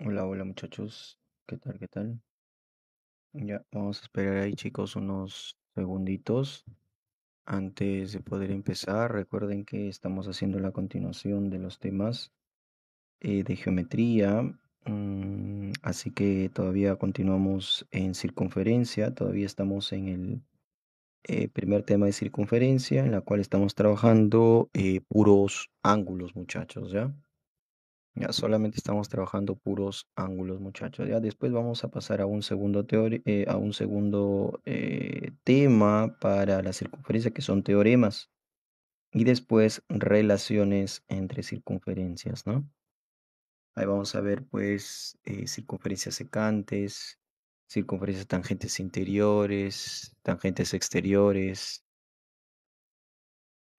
Hola, hola muchachos. ¿Qué tal? ¿Qué tal? Ya, vamos a esperar ahí chicos unos segunditos. Antes de poder empezar, recuerden que estamos haciendo la continuación de los temas eh, de geometría. Mm, así que todavía continuamos en circunferencia. Todavía estamos en el eh, primer tema de circunferencia, en la cual estamos trabajando eh, puros ángulos, muchachos, ¿ya? Ya solamente estamos trabajando puros ángulos, muchachos. Ya después vamos a pasar a un segundo, eh, a un segundo eh, tema para la circunferencia, que son teoremas. Y después relaciones entre circunferencias, ¿no? Ahí vamos a ver, pues, eh, circunferencias secantes, circunferencias tangentes interiores, tangentes exteriores,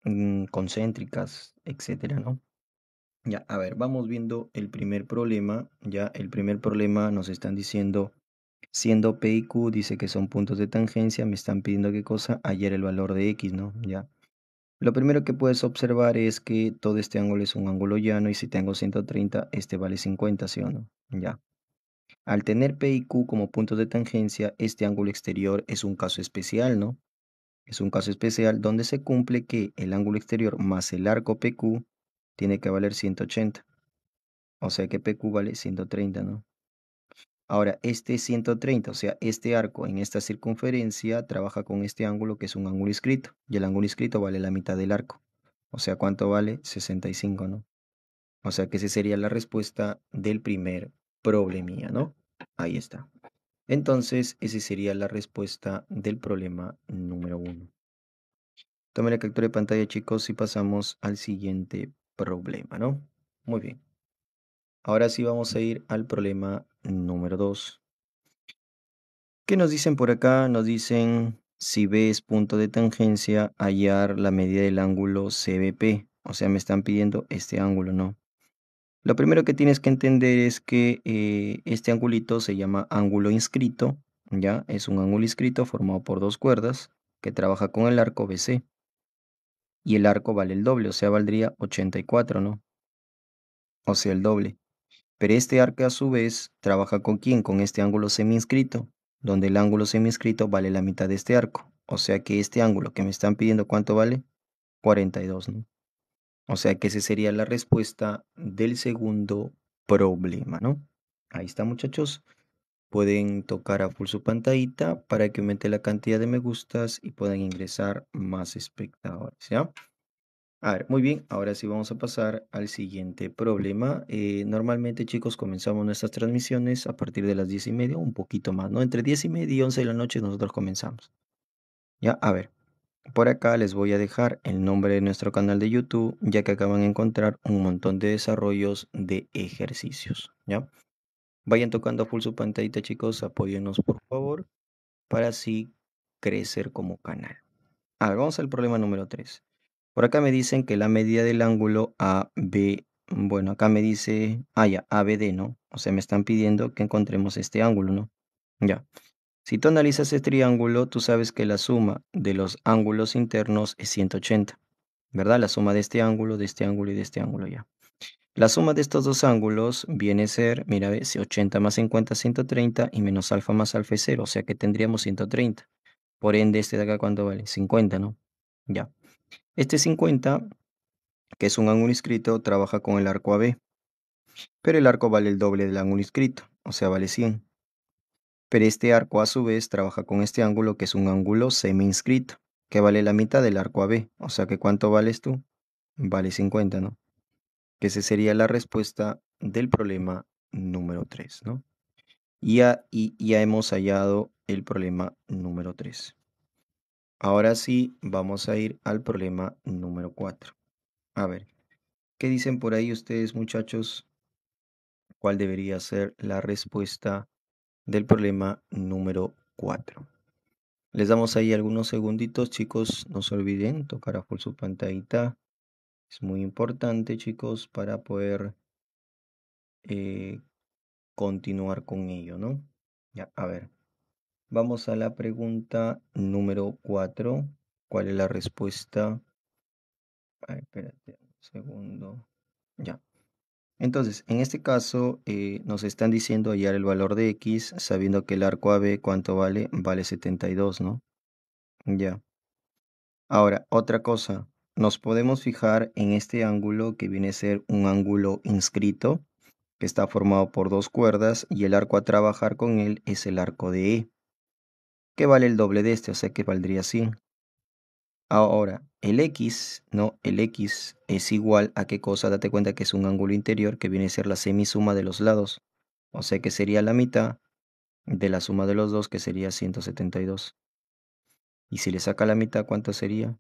mm, concéntricas, etcétera, ¿no? Ya, a ver, vamos viendo el primer problema. Ya, el primer problema nos están diciendo, siendo P y Q, dice que son puntos de tangencia, me están pidiendo qué cosa, ayer el valor de X, ¿no? Ya. Lo primero que puedes observar es que todo este ángulo es un ángulo llano y si tengo 130, este vale 50, ¿sí o no? Ya. Al tener P y Q como puntos de tangencia, este ángulo exterior es un caso especial, ¿no? Es un caso especial donde se cumple que el ángulo exterior más el arco PQ tiene que valer 180. O sea que PQ vale 130, ¿no? Ahora, este 130, o sea, este arco en esta circunferencia trabaja con este ángulo que es un ángulo inscrito. Y el ángulo inscrito vale la mitad del arco. O sea, ¿cuánto vale? 65, ¿no? O sea que esa sería la respuesta del primer problemía, ¿no? Ahí está. Entonces, esa sería la respuesta del problema número uno. Tomen la captura de pantalla, chicos, y pasamos al siguiente problema, ¿no? Muy bien. Ahora sí vamos a ir al problema número 2. ¿Qué nos dicen por acá? Nos dicen si B es punto de tangencia, hallar la medida del ángulo CBP. O sea, me están pidiendo este ángulo, ¿no? Lo primero que tienes que entender es que eh, este angulito se llama ángulo inscrito, ¿ya? Es un ángulo inscrito formado por dos cuerdas que trabaja con el arco BC y el arco vale el doble, o sea, valdría 84, ¿no? O sea, el doble. Pero este arco a su vez trabaja con quién? Con este ángulo semi-inscrito, donde el ángulo semi-inscrito vale la mitad de este arco. O sea que este ángulo que me están pidiendo, ¿cuánto vale? 42, ¿no? O sea que esa sería la respuesta del segundo problema, ¿no? Ahí está, muchachos pueden tocar a full su pantallita para que aumente la cantidad de me gustas y puedan ingresar más espectadores. ¿ya? A ver, muy bien, ahora sí vamos a pasar al siguiente problema. Eh, normalmente, chicos, comenzamos nuestras transmisiones a partir de las 10 y media, un poquito más, ¿no? Entre 10 y media y 11 de la noche nosotros comenzamos. Ya, a ver, por acá les voy a dejar el nombre de nuestro canal de YouTube, ya que acaban de encontrar un montón de desarrollos de ejercicios, ¿ya? Vayan tocando a full su pantallita, chicos. Apóyennos, por favor, para así crecer como canal. Ahora, vamos al problema número 3. Por acá me dicen que la medida del ángulo AB, bueno, acá me dice, ah, ya, ABD, ¿no? O sea, me están pidiendo que encontremos este ángulo, ¿no? Ya. Si tú analizas este triángulo, tú sabes que la suma de los ángulos internos es 180, ¿verdad? La suma de este ángulo, de este ángulo y de este ángulo, ya. La suma de estos dos ángulos viene a ser, mira, si 80 más 50 es 130 y menos alfa más alfa es 0, o sea que tendríamos 130. Por ende, este de acá, ¿cuánto vale? 50, ¿no? Ya. Este 50, que es un ángulo inscrito, trabaja con el arco AB. Pero el arco vale el doble del ángulo inscrito, o sea, vale 100. Pero este arco a su vez trabaja con este ángulo, que es un ángulo semi-inscrito, que vale la mitad del arco AB. O sea que ¿cuánto vales tú? Vale 50, ¿no? que esa sería la respuesta del problema número 3, ¿no? Y ya, ya hemos hallado el problema número 3. Ahora sí, vamos a ir al problema número 4. A ver, ¿qué dicen por ahí ustedes muchachos? ¿Cuál debería ser la respuesta del problema número 4? Les damos ahí algunos segunditos, chicos. No se olviden tocar a su pantallita es muy importante, chicos, para poder eh, continuar con ello, ¿no? Ya, a ver. Vamos a la pregunta número 4. ¿Cuál es la respuesta? A espérate un segundo. Ya. Entonces, en este caso, eh, nos están diciendo hallar el valor de x, sabiendo que el arco AB, ¿cuánto vale? Vale 72, ¿no? Ya. Ahora, otra cosa nos podemos fijar en este ángulo que viene a ser un ángulo inscrito, que está formado por dos cuerdas y el arco a trabajar con él es el arco de E, que vale el doble de este, o sea que valdría así. Ahora, el X, ¿no? El X es igual a qué cosa, date cuenta que es un ángulo interior que viene a ser la semisuma de los lados, o sea que sería la mitad de la suma de los dos que sería 172. Y si le saca la mitad, ¿cuánto sería?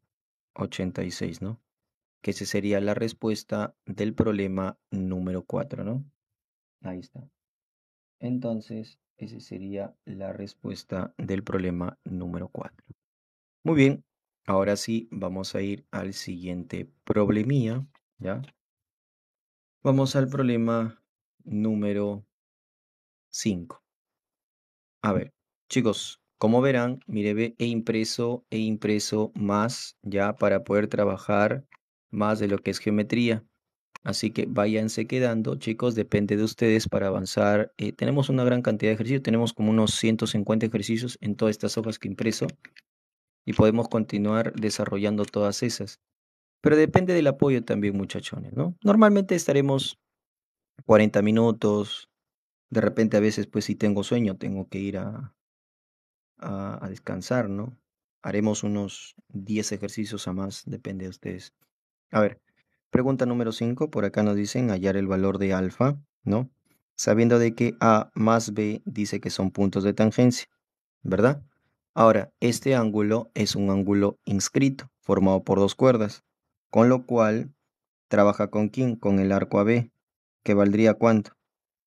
86, ¿no? Que esa sería la respuesta del problema número 4, ¿no? Ahí está. Entonces, esa sería la respuesta del problema número 4. Muy bien, ahora sí vamos a ir al siguiente problemía, ¿ya? Vamos al problema número 5. A ver, chicos, como verán, mire, he impreso, he impreso más ya para poder trabajar más de lo que es geometría. Así que váyanse quedando, chicos, depende de ustedes para avanzar. Eh, tenemos una gran cantidad de ejercicios, tenemos como unos 150 ejercicios en todas estas hojas que impreso y podemos continuar desarrollando todas esas. Pero depende del apoyo también, muchachones, ¿no? Normalmente estaremos 40 minutos, de repente a veces pues si tengo sueño tengo que ir a, a, descansar, ¿no? Haremos unos 10 ejercicios a más, depende de ustedes. A ver, pregunta número 5, por acá nos dicen hallar el valor de alfa, ¿no? Sabiendo de que A más B dice que son puntos de tangencia, ¿verdad? Ahora, este ángulo es un ángulo inscrito, formado por dos cuerdas, con lo cual trabaja con quién? Con el arco AB, que valdría cuánto?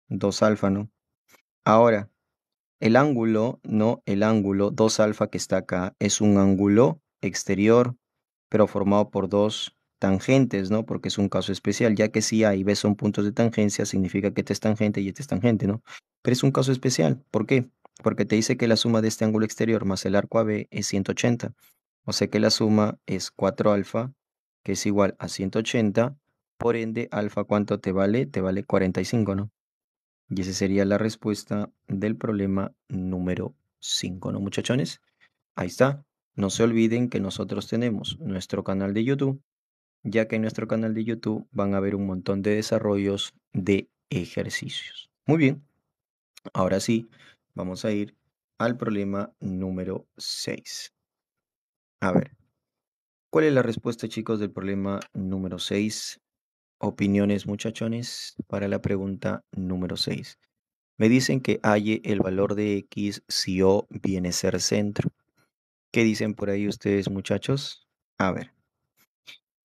2 alfa, ¿no? Ahora, el ángulo, no el ángulo 2 alfa que está acá, es un ángulo exterior, pero formado por dos tangentes, ¿no? Porque es un caso especial, ya que si A y B son puntos de tangencia, significa que este es tangente y este es tangente, ¿no? Pero es un caso especial, ¿por qué? Porque te dice que la suma de este ángulo exterior más el arco AB es 180, o sea que la suma es 4 alfa, que es igual a 180, por ende, alfa, ¿cuánto te vale? Te vale 45, ¿no? Y esa sería la respuesta del problema número 5, ¿no, muchachones? Ahí está. No se olviden que nosotros tenemos nuestro canal de YouTube, ya que en nuestro canal de YouTube van a ver un montón de desarrollos de ejercicios. Muy bien. Ahora sí, vamos a ir al problema número 6. A ver, ¿cuál es la respuesta, chicos, del problema número 6? opiniones, muchachones, para la pregunta número 6. Me dicen que halle el valor de X si O viene a ser centro. ¿Qué dicen por ahí ustedes, muchachos? A ver.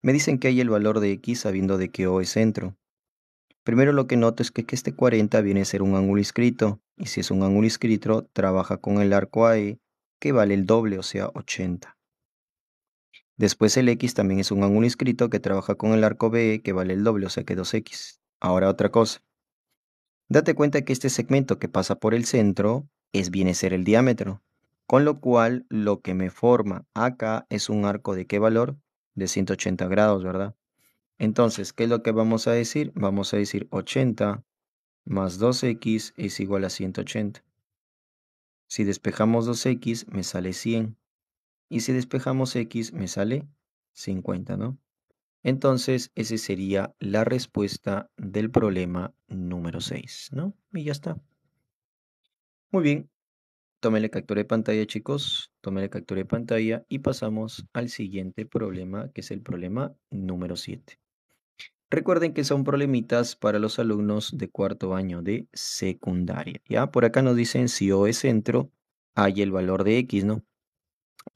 Me dicen que hay el valor de X sabiendo de que O es centro. Primero lo que noto es que, que este 40 viene a ser un ángulo inscrito, y si es un ángulo inscrito, trabaja con el arco AE, que vale el doble, o sea, 80. Después el x también es un ángulo inscrito que trabaja con el arco B, que vale el doble, o sea que 2x. Ahora otra cosa. Date cuenta que este segmento que pasa por el centro es viene a ser el diámetro, con lo cual lo que me forma acá es un arco de qué valor? De 180 grados, ¿verdad? Entonces, ¿qué es lo que vamos a decir? Vamos a decir 80 más 2x es igual a 180. Si despejamos 2x, me sale 100. Y si despejamos x, me sale 50, ¿no? Entonces, esa sería la respuesta del problema número 6, ¿no? Y ya está. Muy bien. la captura de pantalla, chicos. la captura de pantalla y pasamos al siguiente problema, que es el problema número 7. Recuerden que son problemitas para los alumnos de cuarto año de secundaria, ¿ya? Por acá nos dicen si O es centro, hay el valor de X, ¿no?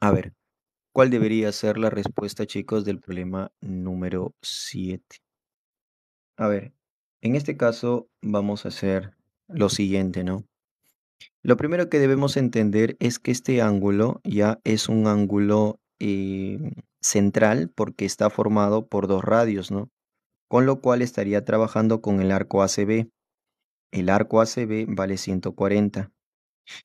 A ver, ¿cuál debería ser la respuesta, chicos, del problema número 7? A ver, en este caso vamos a hacer lo siguiente, ¿no? Lo primero que debemos entender es que este ángulo ya es un ángulo eh, central porque está formado por dos radios, ¿no? Con lo cual estaría trabajando con el arco ACB. El arco ACB vale 140.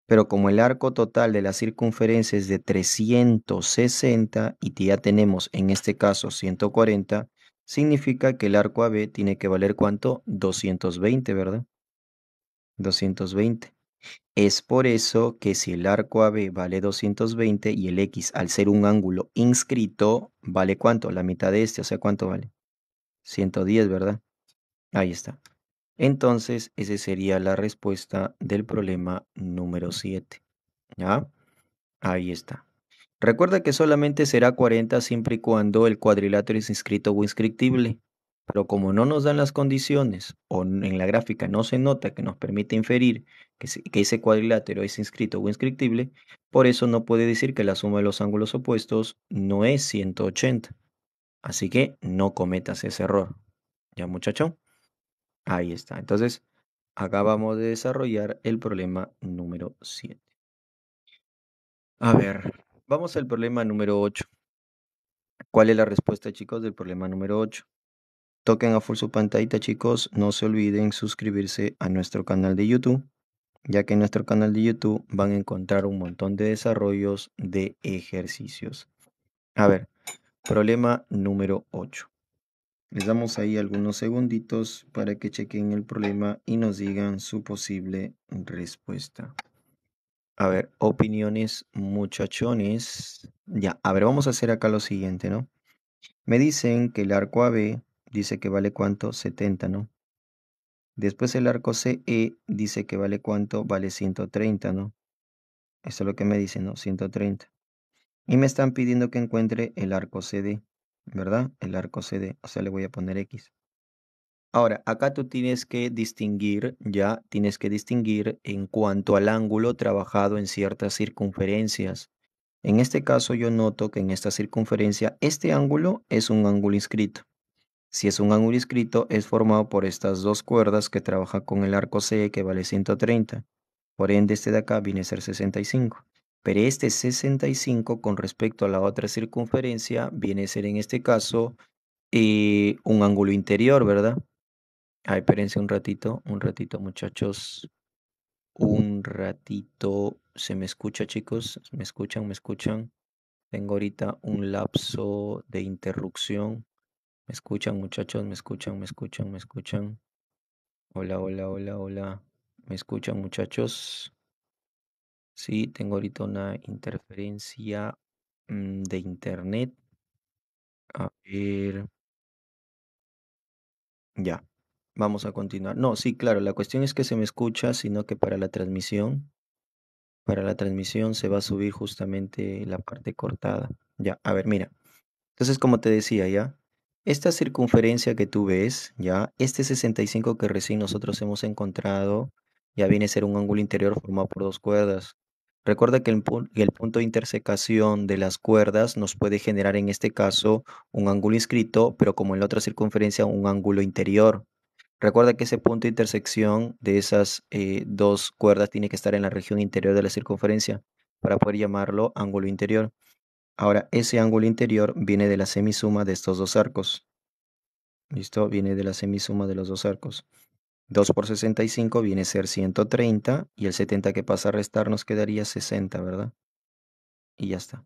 Pero como el arco total de la circunferencia es de 360 y ya tenemos en este caso 140, significa que el arco AB tiene que valer cuánto? 220, ¿verdad? 220. Es por eso que si el arco AB vale 220 y el X al ser un ángulo inscrito, ¿vale cuánto? La mitad de este, o sea, ¿cuánto vale? 110, ¿verdad? Ahí está. Entonces, esa sería la respuesta del problema número 7. ¿Ya? Ahí está. Recuerda que solamente será 40 siempre y cuando el cuadrilátero es inscrito o inscriptible. Pero como no nos dan las condiciones o en la gráfica no se nota que nos permite inferir que, ese cuadrilátero es inscrito o inscriptible, por eso no puede decir que la suma de los ángulos opuestos no es 180. Así que no cometas ese error. ¿Ya muchacho. Ahí está. Entonces, acabamos de desarrollar el problema número 7. A ver, vamos al problema número 8. ¿Cuál es la respuesta, chicos, del problema número 8? Toquen a full su pantallita, chicos. No se olviden suscribirse a nuestro canal de YouTube, ya que en nuestro canal de YouTube van a encontrar un montón de desarrollos de ejercicios. A ver, problema número 8. Les damos ahí algunos segunditos para que chequen el problema y nos digan su posible respuesta. A ver, opiniones muchachones. Ya, a ver, vamos a hacer acá lo siguiente, ¿no? Me dicen que el arco AB dice que vale cuánto, 70, ¿no? Después el arco CE dice que vale cuánto, vale 130, ¿no? Eso es lo que me dicen, ¿no? 130. Y me están pidiendo que encuentre el arco CD. ¿verdad? El arco CD, o sea, le voy a poner X. Ahora, acá tú tienes que distinguir, ya tienes que distinguir en cuanto al ángulo trabajado en ciertas circunferencias. En este caso yo noto que en esta circunferencia este ángulo es un ángulo inscrito. Si es un ángulo inscrito es formado por estas dos cuerdas que trabaja con el arco C que vale 130. Por ende este de acá viene a ser 65 pero este 65 con respecto a la otra circunferencia viene a ser en este caso eh, un ángulo interior, ¿verdad? Ay, ah, espérense un ratito, un ratito muchachos, un ratito, ¿se me escucha chicos? ¿Me escuchan? ¿Me escuchan? Tengo ahorita un lapso de interrupción. ¿Me escuchan muchachos? ¿Me escuchan? ¿Me escuchan? ¿Me escuchan? Hola, hola, hola, hola. ¿Me escuchan muchachos? Sí, tengo ahorita una interferencia mm, de internet. A ver, ya. Vamos a continuar. No, sí, claro, la cuestión es que se me escucha, sino que para la transmisión, para la transmisión se va a subir justamente la parte cortada. Ya, a ver, mira. Entonces, como te decía, ya, esta circunferencia que tú ves, ya, este 65 que recién nosotros hemos encontrado, ya viene a ser un ángulo interior formado por dos cuerdas. Recuerda que el, punto de intersecación de las cuerdas nos puede generar en este caso un ángulo inscrito, pero como en la otra circunferencia, un ángulo interior. Recuerda que ese punto de intersección de esas eh, dos cuerdas tiene que estar en la región interior de la circunferencia para poder llamarlo ángulo interior. Ahora, ese ángulo interior viene de la semisuma de estos dos arcos. ¿Listo? Viene de la semisuma de los dos arcos. 2 por 65 viene a ser 130 y el 70 que pasa a restar nos quedaría 60, ¿verdad? Y ya está.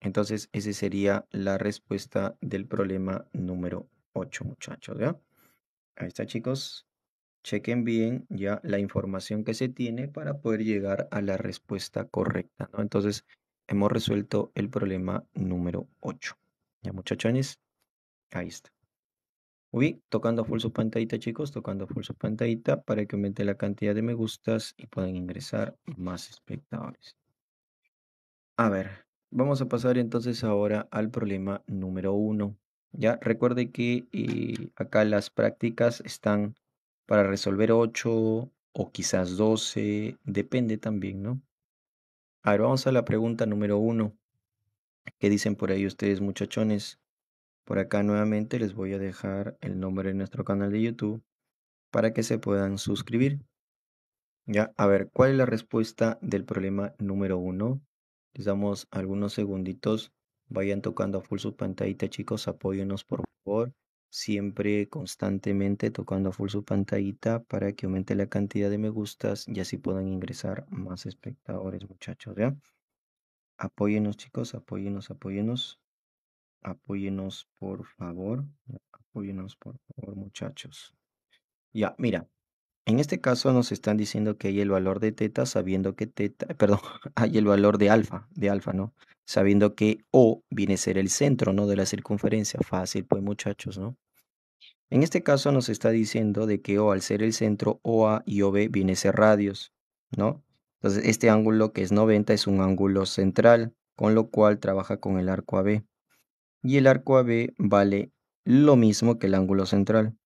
Entonces, esa sería la respuesta del problema número 8, muchachos, ¿ya? Ahí está, chicos. Chequen bien ya la información que se tiene para poder llegar a la respuesta correcta, ¿no? Entonces, hemos resuelto el problema número 8. Ya, muchachones, ahí está. Uy, tocando full su pantallita, chicos, tocando full su pantallita para que aumente la cantidad de me gustas y puedan ingresar más espectadores. A ver, vamos a pasar entonces ahora al problema número uno. Ya recuerde que eh, acá las prácticas están para resolver 8 o quizás 12, depende también, ¿no? A ver, vamos a la pregunta número uno. ¿Qué dicen por ahí ustedes, muchachones? Por acá nuevamente les voy a dejar el nombre de nuestro canal de YouTube para que se puedan suscribir. Ya, a ver, ¿cuál es la respuesta del problema número uno? Les damos algunos segunditos. Vayan tocando a full su pantallita, chicos. Apóyenos, por favor. Siempre constantemente tocando a full su pantallita para que aumente la cantidad de me gustas y así puedan ingresar más espectadores, muchachos. ¿ya? Apóyenos, chicos. Apóyenos, apóyenos. Apóyenos por favor. Apóyenos por favor, muchachos. Ya, mira. En este caso nos están diciendo que hay el valor de teta sabiendo que teta, eh, perdón, hay el valor de alfa, de alfa, ¿no? Sabiendo que O viene a ser el centro, ¿no? De la circunferencia. Fácil, pues muchachos, ¿no? En este caso nos está diciendo de que O al ser el centro, OA y OB viene a ser radios, ¿no? Entonces este ángulo que es 90 es un ángulo central, con lo cual trabaja con el arco AB y el arco AB vale lo mismo que el ángulo central.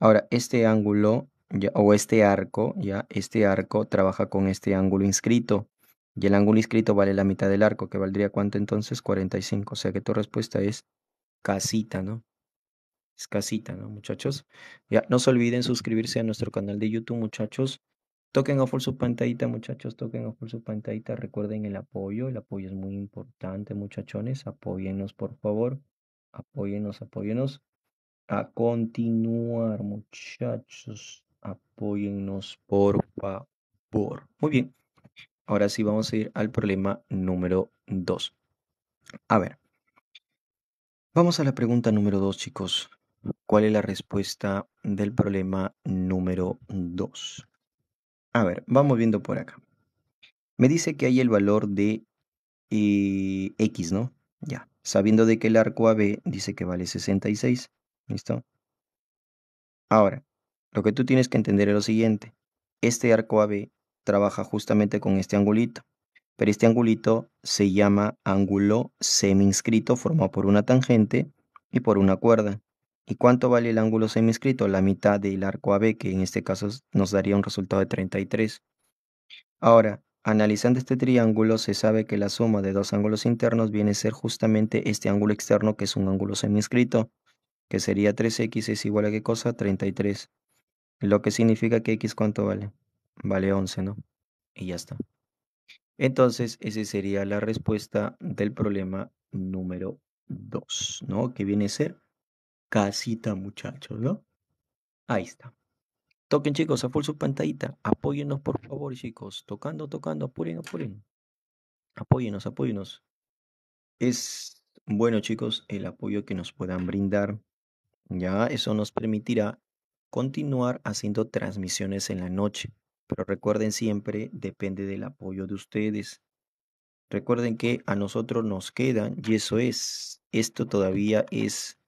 Ahora, este ángulo o este arco, ya este arco trabaja con este ángulo inscrito y el ángulo inscrito vale la mitad del arco, que valdría cuánto entonces? 45. O sea que tu respuesta es casita, ¿no? Es casita, ¿no, muchachos? Ya, no se olviden suscribirse a nuestro canal de YouTube, muchachos. Toquen off por su pantallita, muchachos, toquen off por su pantallita. Recuerden el apoyo, el apoyo es muy importante, muchachones. Apóyennos, por favor. Apóyennos, apóyennos. A continuar, muchachos. Apóyennos, por favor. Muy bien. Ahora sí vamos a ir al problema número 2. A ver. Vamos a la pregunta número 2, chicos. ¿Cuál es la respuesta del problema número dos? A ver, vamos viendo por acá. Me dice que hay el valor de eh, X, ¿no? Ya, sabiendo de que el arco AB dice que vale 66, ¿listo? Ahora, lo que tú tienes que entender es lo siguiente. Este arco AB trabaja justamente con este angulito, pero este angulito se llama ángulo semi formado por una tangente y por una cuerda. ¿Y cuánto vale el ángulo semiscrito? La mitad del arco AB, que en este caso nos daría un resultado de 33. Ahora, analizando este triángulo, se sabe que la suma de dos ángulos internos viene a ser justamente este ángulo externo, que es un ángulo semiscrito, que sería 3x es igual a qué cosa? 33. Lo que significa que x cuánto vale? Vale 11, ¿no? Y ya está. Entonces, esa sería la respuesta del problema número 2, ¿no? Que viene a ser casita, muchachos, ¿no? Ahí está. Toquen, chicos, a full su pantallita. Apóyennos, por favor, chicos. Tocando, tocando, apuren, apuren. Apóyennos, apóyennos. Es bueno, chicos, el apoyo que nos puedan brindar. Ya, eso nos permitirá continuar haciendo transmisiones en la noche. Pero recuerden siempre, depende del apoyo de ustedes. Recuerden que a nosotros nos quedan, y eso es, esto todavía es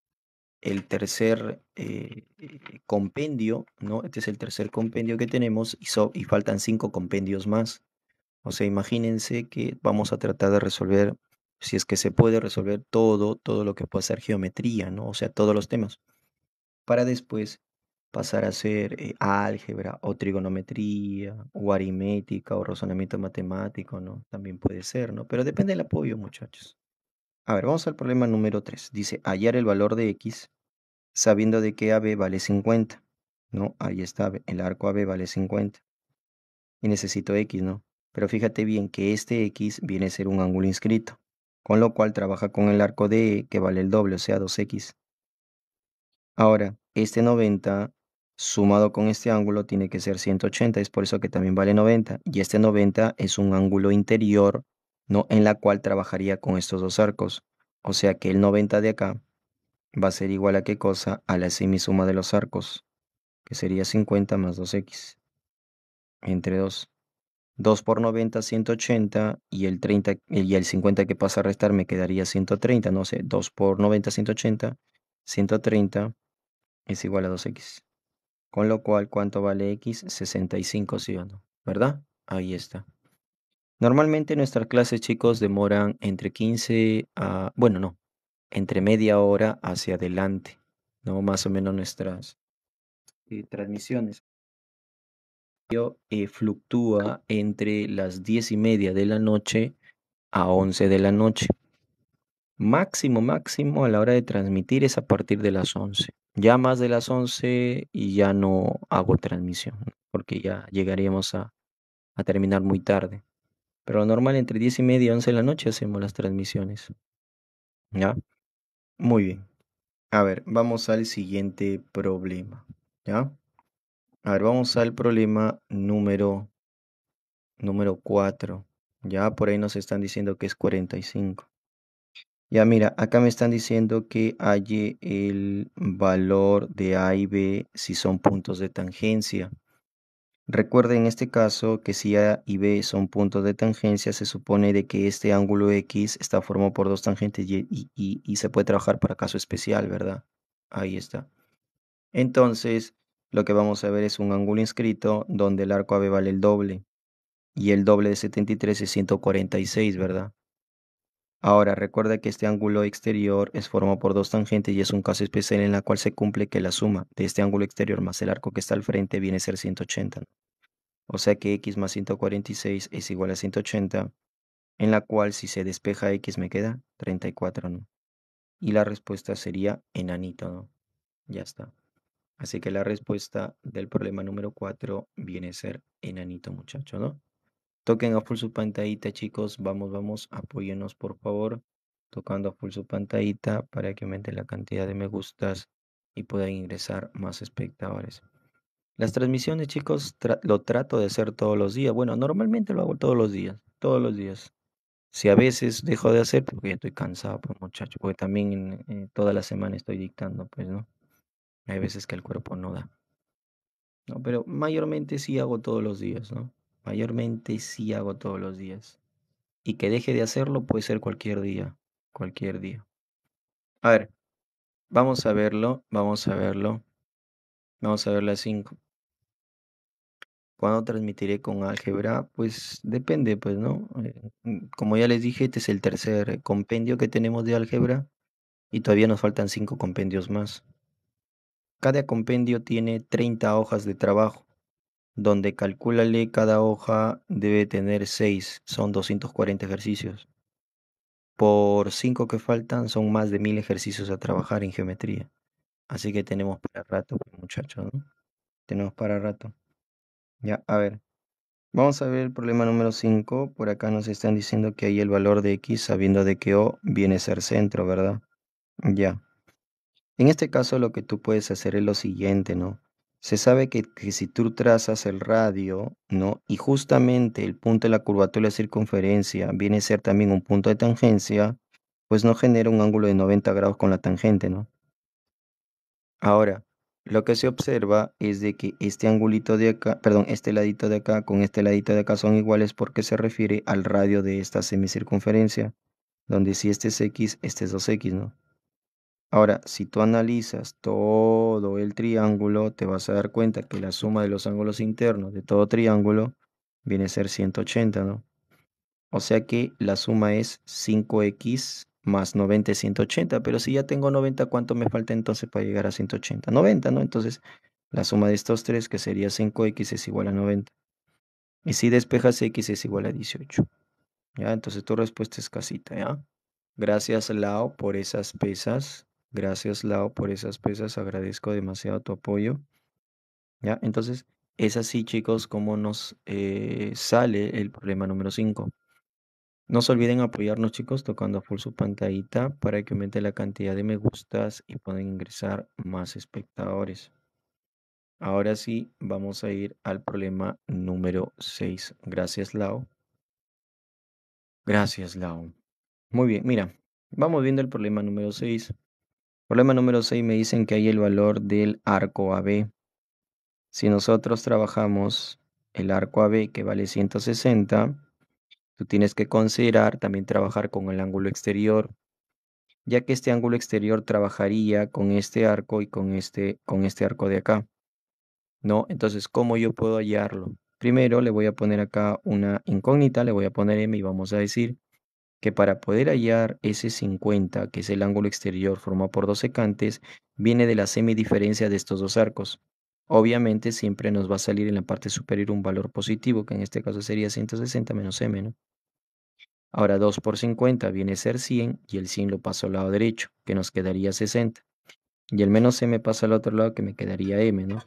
el tercer eh, eh, compendio, ¿no? Este es el tercer compendio que tenemos y, y faltan cinco compendios más. O sea, imagínense que vamos a tratar de resolver, si es que se puede resolver todo, todo lo que puede ser geometría, ¿no? O sea, todos los temas. Para después pasar a hacer eh, álgebra o trigonometría o aritmética o razonamiento matemático, ¿no? También puede ser, ¿no? Pero depende del apoyo, muchachos. A ver, vamos al problema número 3. Dice hallar el valor de x sabiendo de que AB vale 50. ¿No? Ahí está, el arco AB vale 50. Y necesito x, ¿no? Pero fíjate bien que este x viene a ser un ángulo inscrito, con lo cual trabaja con el arco DE que vale el doble, o sea, 2x. Ahora, este 90 sumado con este ángulo tiene que ser 180, es por eso que también vale 90. Y este 90 es un ángulo interior en la cual trabajaría con estos dos arcos. O sea que el 90 de acá va a ser igual a qué cosa? A la semisuma de los arcos, que sería 50 más 2x, entre 2. 2 por 90, 180, y el, 30, y el 50 que pasa a restar me quedaría 130, no sé, 2 por 90, 180, 130 es igual a 2x. Con lo cual, ¿cuánto vale x? 65, ¿sí o no? ¿Verdad? Ahí está. Normalmente nuestras clases, chicos, demoran entre 15 a, bueno, no, entre media hora hacia adelante, ¿no? Más o menos nuestras eh, transmisiones. transmisiones. Eh, fluctúa entre las 10 y media de la noche a 11 de la noche. Máximo, máximo a la hora de transmitir es a partir de las 11. Ya más de las 11 y ya no hago transmisión, porque ya llegaríamos a terminar muy tarde. Pero lo normal entre 10 y media, 11 de la noche hacemos las transmisiones. ¿Ya? Muy bien. A ver, vamos al siguiente problema. ¿Ya? A ver, vamos al problema número número 4. Ya por ahí nos están diciendo que es 45. Ya mira, acá me están diciendo que halle el valor de A y B si son puntos de tangencia. Recuerda, en este caso que si A y B son puntos de tangencia, se supone de que este ángulo X está formado por dos tangentes y, y, y, se puede trabajar para caso especial, ¿verdad? Ahí está. Entonces, lo que vamos a ver es un ángulo inscrito donde el arco AB vale el doble y el doble de 73 es 146, ¿verdad? Ahora, recuerda que este ángulo exterior es formado por dos tangentes y es un caso especial en la cual se cumple que la suma de este ángulo exterior más el arco que está al frente viene a ser 180. O sea que x más 146 es igual a 180, en la cual si se despeja x me queda 34, ¿no? Y la respuesta sería enanito, ¿no? Ya está. Así que la respuesta del problema número 4 viene a ser enanito, muchachos, ¿no? Toquen a full su pantallita, chicos. Vamos, vamos. Apóyenos, por favor. Tocando a full su pantallita para que aumente la cantidad de me gustas y puedan ingresar más espectadores. Las transmisiones, chicos, lo trato de hacer todos los días. Bueno, normalmente lo hago todos los días. Todos los días. Si a veces dejo de hacer, porque ya estoy cansado, pues muchacho porque también toda la semana estoy dictando, pues, ¿no? Hay veces que el cuerpo no da. No, pero mayormente sí hago todos los días, ¿no? mayormente sí hago todos los días. Y que deje de hacerlo puede ser cualquier día, cualquier día. A ver, vamos a verlo, vamos a verlo. Vamos a ver las 5. ¿Cuándo transmitiré con álgebra? Pues depende, pues, ¿no? Eh, mm, como ya les dije, este es el tercer compendio que tenemos de álgebra y todavía nos faltan cinco compendios más. Cada compendio tiene 30 hojas de trabajo donde calcúlale cada hoja debe tener 6, son 240 ejercicios. Por 5 que faltan son más de 1000 ejercicios a trabajar en geometría. Así que tenemos para rato, muchachos, ¿no? Tenemos para rato. Ya, a ver. Vamos a ver el problema número 5. Por acá nos están diciendo que hay el valor de x sabiendo de que O viene a ser centro, ¿verdad? Ya. En este caso lo que tú puedes hacer es lo siguiente, ¿no? Se sabe que, si tú trazas el radio, ¿no? Y justamente el punto de la curvatura de la circunferencia viene a ser también un punto de tangencia, pues no genera un ángulo de 90 grados con la tangente, ¿no? Ahora, lo que se observa es de que este angulito de acá, perdón, este ladito de acá con este ladito de acá son iguales porque se refiere al radio de esta semicircunferencia, donde si este es X, este es 2X, ¿no? Ahora, si tú analizas todo el triángulo, te vas a dar cuenta que la suma de los ángulos internos de todo triángulo viene a ser 180, ¿no? O sea que la suma es 5x más 90 es 180, pero si ya tengo 90, ¿cuánto me falta entonces para llegar a 180? 90, ¿no? Entonces, la suma de estos tres, que sería 5x, es igual a 90. Y si despejas x es igual a 18. ¿Ya? Entonces tu respuesta es casita, ¿ya? Gracias, Lao, por esas pesas. Gracias, Lao, por esas pesas. Agradezco demasiado tu apoyo. ¿Ya? Entonces, es así, chicos, como nos eh, sale el problema número 5. No se olviden apoyarnos, chicos, tocando a full su pantallita para que aumente la cantidad de me gustas y puedan ingresar más espectadores. Ahora sí, vamos a ir al problema número 6. Gracias, Lao. Gracias, Lao. Muy bien, mira, vamos viendo el problema número 6. Problema número 6 me dicen que hay el valor del arco AB. Si nosotros trabajamos el arco AB que vale 160, tú tienes que considerar también trabajar con el ángulo exterior, ya que este ángulo exterior trabajaría con este arco y con este, con este arco de acá. ¿No? Entonces, ¿cómo yo puedo hallarlo? Primero le voy a poner acá una incógnita, le voy a poner M y vamos a decir que para poder hallar ese 50, que es el ángulo exterior formado por dos secantes, viene de la semidiferencia de estos dos arcos. Obviamente siempre nos va a salir en la parte superior un valor positivo, que en este caso sería 160 menos m, ¿no? Ahora 2 por 50 viene a ser 100 y el 100 lo paso al lado derecho, que nos quedaría 60. Y el menos m pasa al otro lado, que me quedaría m, ¿no?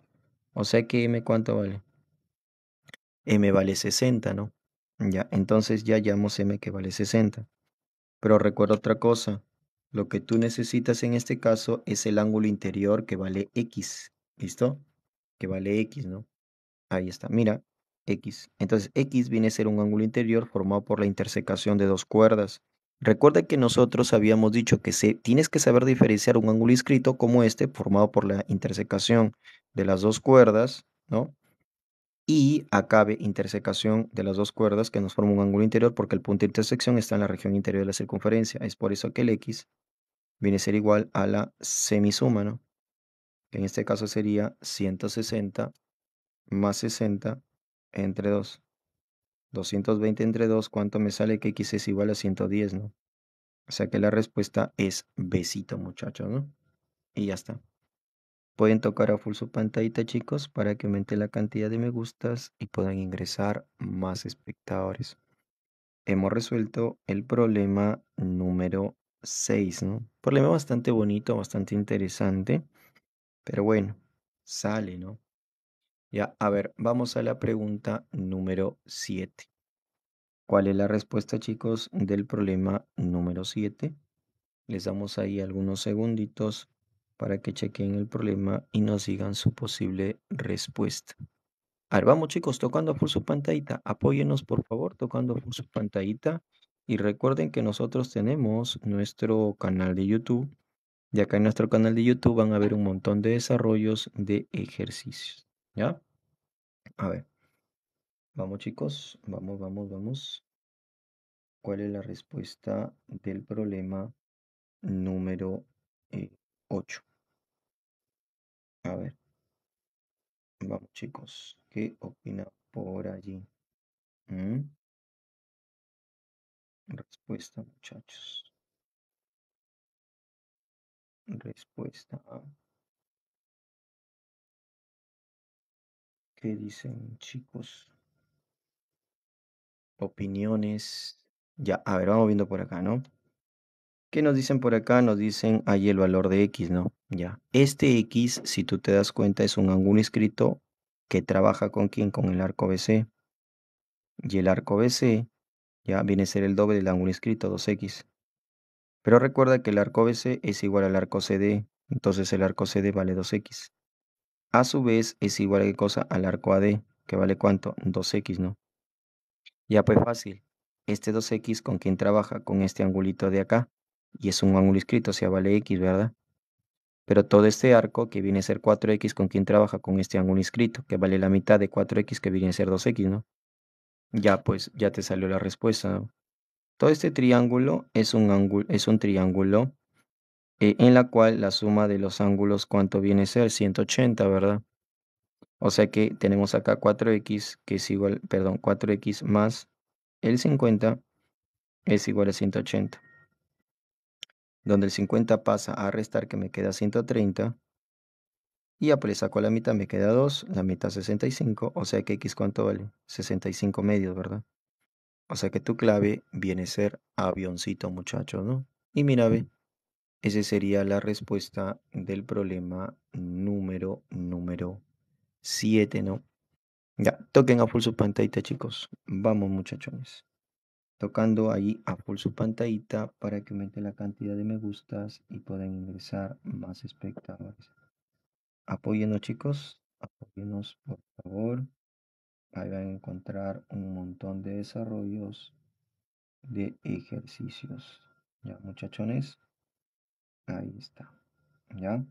O sea que m cuánto vale? m vale 60, ¿no? Ya, entonces ya hallamos m que vale 60. Pero recuerda otra cosa. Lo que tú necesitas en este caso es el ángulo interior que vale x. ¿Listo? Que vale x, ¿no? Ahí está. Mira, x. Entonces x viene a ser un ángulo interior formado por la intersecación de dos cuerdas. Recuerda que nosotros habíamos dicho que se, tienes que saber diferenciar un ángulo inscrito como este formado por la intersecación de las dos cuerdas, ¿no? y acabe intersecación de las dos cuerdas que nos forma un ángulo interior porque el punto de intersección está en la región interior de la circunferencia. Es por eso que el x viene a ser igual a la semisuma, ¿no? Que en este caso sería 160 más 60 entre 2. 220 entre 2, ¿cuánto me sale que x es igual a 110, no? O sea que la respuesta es besito, muchachos, ¿no? Y ya está. Pueden tocar a full su pantallita chicos para que aumente la cantidad de me gustas y puedan ingresar más espectadores. Hemos resuelto el problema número 6, ¿no? Problema bastante bonito, bastante interesante, pero bueno, sale, ¿no? Ya, a ver, vamos a la pregunta número 7. ¿Cuál es la respuesta chicos del problema número 7? Les damos ahí algunos segunditos para que chequen el problema y nos digan su posible respuesta. A ver, vamos chicos, tocando por su pantallita. Apóyenos por favor tocando por su pantallita. Y recuerden que nosotros tenemos nuestro canal de YouTube. Y acá en nuestro canal de YouTube van a ver un montón de desarrollos de ejercicios. ¿Ya? A ver. Vamos chicos, vamos, vamos, vamos. ¿Cuál es la respuesta del problema número eh, 8. A ver. Vamos chicos, ¿qué opina por allí? ¿Mm? Respuesta muchachos. Respuesta ¿Qué dicen chicos? Opiniones. Ya, a ver, vamos viendo por acá, ¿no? ¿Qué nos dicen por acá? Nos dicen ahí el valor de X, ¿no? Ya. Este X, si tú te das cuenta, es un ángulo inscrito que trabaja con quién? Con el arco BC. Y el arco BC ya viene a ser el doble del ángulo inscrito, 2X. Pero recuerda que el arco BC es igual al arco CD, entonces el arco CD vale 2X. A su vez es igual a qué cosa al arco AD, que vale cuánto? 2X, ¿no? Ya pues fácil. Este 2X con quién trabaja? Con este angulito de acá y es un ángulo inscrito, o sea, vale x, ¿verdad? Pero todo este arco que viene a ser 4x con quién trabaja con este ángulo inscrito, que vale la mitad de 4x que viene a ser 2x, ¿no? Ya pues, ya te salió la respuesta. Todo este triángulo es un, ángulo, es un triángulo eh, en la cual la suma de los ángulos, ¿cuánto viene a ser? 180, ¿verdad? O sea que tenemos acá 4x que es igual, perdón, 4x más el 50 es igual a 180 donde el 50 pasa a restar que me queda 130. Y ya pues la mitad, me queda 2, la mitad 65, o sea que x cuánto vale? 65 medios, ¿verdad? O sea que tu clave viene a ser avioncito, muchachos, ¿no? Y mira, ve, esa sería la respuesta del problema número, número 7, ¿no? Ya, toquen a full su pantalla, chicos. Vamos, muchachones tocando ahí a por su pantallita para que aumente la cantidad de me gustas y puedan ingresar más espectadores. Apóyenos chicos, apóyenos por favor. Ahí van a encontrar un montón de desarrollos de ejercicios. Ya muchachones, ahí está. Ya.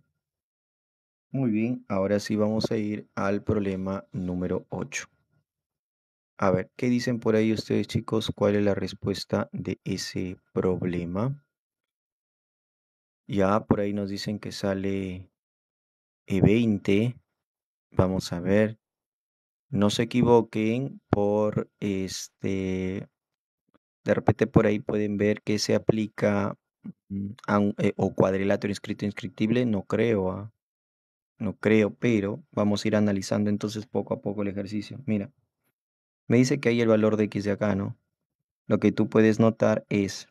Muy bien, ahora sí vamos a ir al problema número 8. A ver, ¿qué dicen por ahí ustedes chicos? ¿Cuál es la respuesta de ese problema? Ya por ahí nos dicen que sale E20. Vamos a ver. No se equivoquen por este... De repente por ahí pueden ver que se aplica mm, un, eh, o cuadrilátero inscrito inscriptible. No creo, ah, no creo, pero vamos a ir analizando entonces poco a poco el ejercicio. Mira. Me dice que hay el valor de x de acá, ¿no? Lo que tú puedes notar es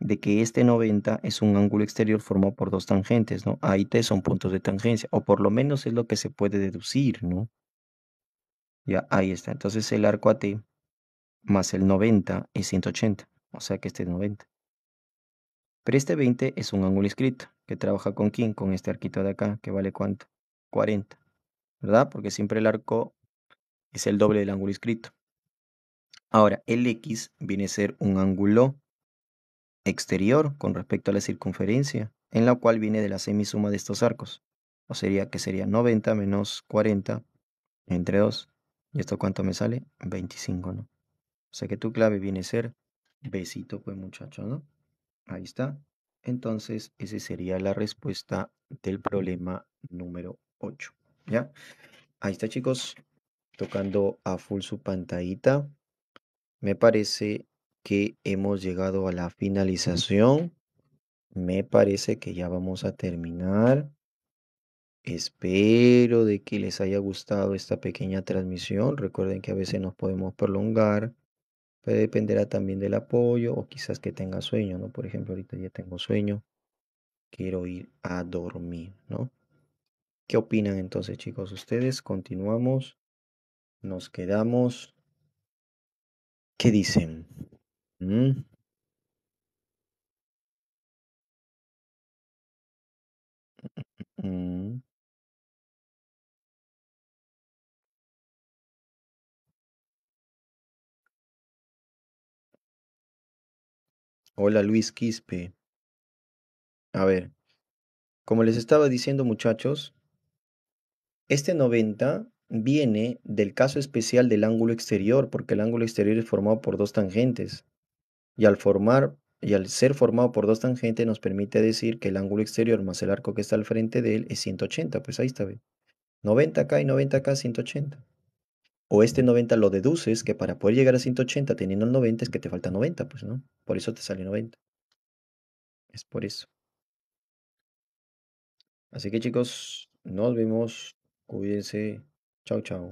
de que este 90 es un ángulo exterior formado por dos tangentes, ¿no? A y T son puntos de tangencia, o por lo menos es lo que se puede deducir, ¿no? Ya, ahí está. Entonces el arco AT más el 90 es 180, o sea que este es 90. Pero este 20 es un ángulo inscrito, que trabaja con quién, con este arquito de acá, que vale cuánto, 40, ¿verdad? Porque siempre el arco es el doble del ángulo inscrito. Ahora, el X viene a ser un ángulo exterior con respecto a la circunferencia, en la cual viene de la semisuma de estos arcos. O sería que sería 90 menos 40 entre 2. ¿Y esto cuánto me sale? 25, ¿no? O sea que tu clave viene a ser besito, pues muchacho, ¿no? Ahí está. Entonces, esa sería la respuesta del problema número 8. ¿Ya? Ahí está, chicos. Tocando a full su pantallita. Me parece que hemos llegado a la finalización. Me parece que ya vamos a terminar. Espero de que les haya gustado esta pequeña transmisión. Recuerden que a veces nos podemos prolongar, pero dependerá también del apoyo o quizás que tenga sueño, ¿no? Por ejemplo, ahorita ya tengo sueño, quiero ir a dormir, ¿no? ¿Qué opinan entonces, chicos? Ustedes continuamos, nos quedamos. ¿Qué dicen? ¿Mm? Mm. Hola Luis Quispe. A ver, como les estaba diciendo muchachos, este 90 viene del caso especial del ángulo exterior, porque el ángulo exterior es formado por dos tangentes. Y al formar y al ser formado por dos tangentes nos permite decir que el ángulo exterior más el arco que está al frente de él es 180, pues ahí está, ¿ve? 90 acá y 90 acá, 180. O este 90 lo deduces que para poder llegar a 180 teniendo el 90 es que te falta 90, pues, ¿no? Por eso te sale 90. Es por eso. Así que chicos, nos vemos. Cuídense. 啾啾。